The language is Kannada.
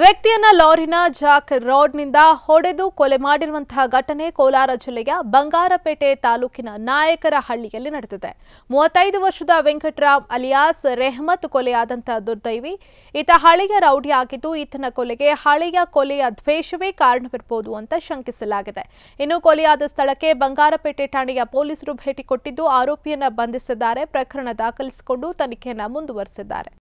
ವ್ಯಕ್ತಿಯನ್ನ ಲಾರಿನ ಜಾಕ್ ರೋಡ್ನಿಂದ ಹೊಡೆದು ಕೊಲೆ ಮಾಡಿರುವಂತಹ ಘಟನೆ ಕೋಲಾರ ಜಿಲ್ಲೆಯ ಬಂಗಾರಪೇಟೆ ತಾಲೂಕಿನ ನಾಯಕರ ಹಳ್ಳಿಯಲ್ಲಿ ನಡೆದಿದೆ ಮೂವತ್ತೈದು ವರ್ಷದ ವೆಂಕಟರಾಮ್ ಅಲಿಯಾಸ್ ರೆಹಮತ್ ಕೊಲೆಯಾದಂತಹ ದುರ್ದೈವಿ ಈತ ಹಳೆಯ ರೌಡಿ ಆಗಿದ್ದು ಈತನ ಕೊಲೆಗೆ ಹಳೆಯ ಕೊಲೆಯ ದ್ವೇಷವೇ ಕಾರಣವಿರಬಹುದು ಅಂತ ಶಂಕಿಸಲಾಗಿದೆ ಇನ್ನು ಕೊಲೆಯಾದ ಸ್ಥಳಕ್ಕೆ ಬಂಗಾರಪೇಟೆ ಠಾಣೆಯ ಪೊಲೀಸರು ಭೇಟಿ ಕೊಟ್ಟಿದ್ದು ಆರೋಪಿಯನ್ನ ಬಂಧಿಸಿದ್ದಾರೆ ಪ್ರಕರಣ ದಾಖಲಿಸಿಕೊಂಡು ತನಿಖೆಯನ್ನು ಮುಂದುವರೆಸಿದ್ದಾರೆ